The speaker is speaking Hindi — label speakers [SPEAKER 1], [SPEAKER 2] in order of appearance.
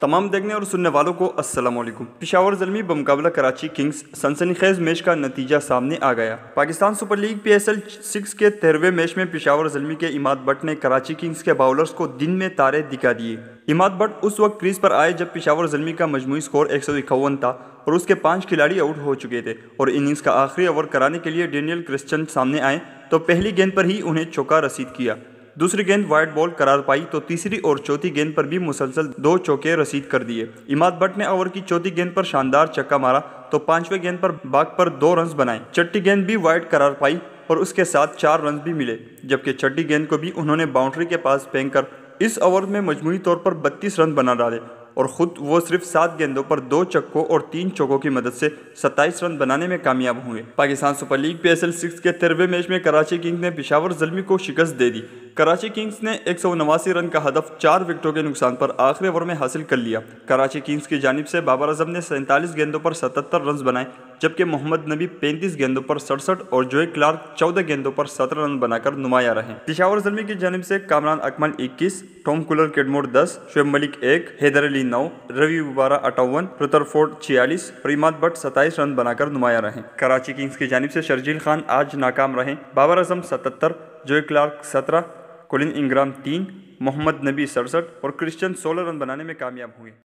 [SPEAKER 1] तमाम देखने और सुनने वालों को असलम पिशावर जलमी बमकाबला कराची किंग्स सनसनी खेज मैच का नतीजा सामने आ गया Pakistan Super League P S L six के तेरहवें मैच में पिशावर जलमी के इमाद भट्ट ने कराची किंग्स के बाउलर्स को दिन में तारे दिखा दिए इमाद भट्ट उस वक्त क्रीज पर आए जब पिशावर जलमी का मजमू स्कोर एक सौ इक्यावन था और उसके पांच खिलाड़ी आउट हो चुके थे और इनिंग्स का आखिरी ओवर कराने के लिए डेनियल क्रिश्चन सामने आए तो पहली गेंद पर ही उन्हें चौका रसीद किया दूसरी गेंद वाइड बॉल करार पाई तो तीसरी और चौथी गेंद पर भी मुसलसल दो चौके रसीद कर दिए इमाद भट्ट ने ओवर की चौथी गेंद पर शानदार चक्का मारा तो पांचवें गेंद पर बाग पर दो रन बनाए चट्टी गेंद भी वाइड करार पाई और उसके साथ चार रन भी मिले जबकि छठी गेंद को भी उन्होंने बाउंड्री के पास फेंक कर इस ओवर में मजमूरी तौर पर 32 रन बना डाले और ख़ुद वो सिर्फ सात गेंदों पर दो चक्कों और तीन चौकों की मदद से 27 रन बनाने में कामयाब हुए Pakistan Super League P S के तेरहवें मैच में कराची किंग्स ने पिशावर जलमी को शिकस्त दे दी कराची किंग्स ने एक रन का हदफ चार विकेटों के नुकसान पर आखिरी ओवर में हासिल कर लिया कराची किंग्स की जानब से बाबर अजम ने सैंतालीस गेंदों पर 77 रन बनाए जबकि मोहम्मद नबी 35 गेंदों पर सड़सठ और जोए क्लार्क 14 गेंदों पर 17 रन बनाकर नुमाया रहे पिशावर जमी की जानब से Kamran Akmal 21, Tom Kohler Cadmore 10, Shoaib Malik 1, Haider Ali 9, Ravi मुबारा अटावन रुतरफोर्ड छियालीस और इमाद भट्ट 27 रन बनाकर नुमाया रहे कराची किंग्स की जानब से शर्जील खान आज नाकाम रहे बाबर अजम सतहत्तर जोए क्लार्क सत्रह कोलिन इंग्राम तीन मोहम्मद नबी सड़सठ और क्रिश्चियन सोलह रन बनाने में कामयाब हुए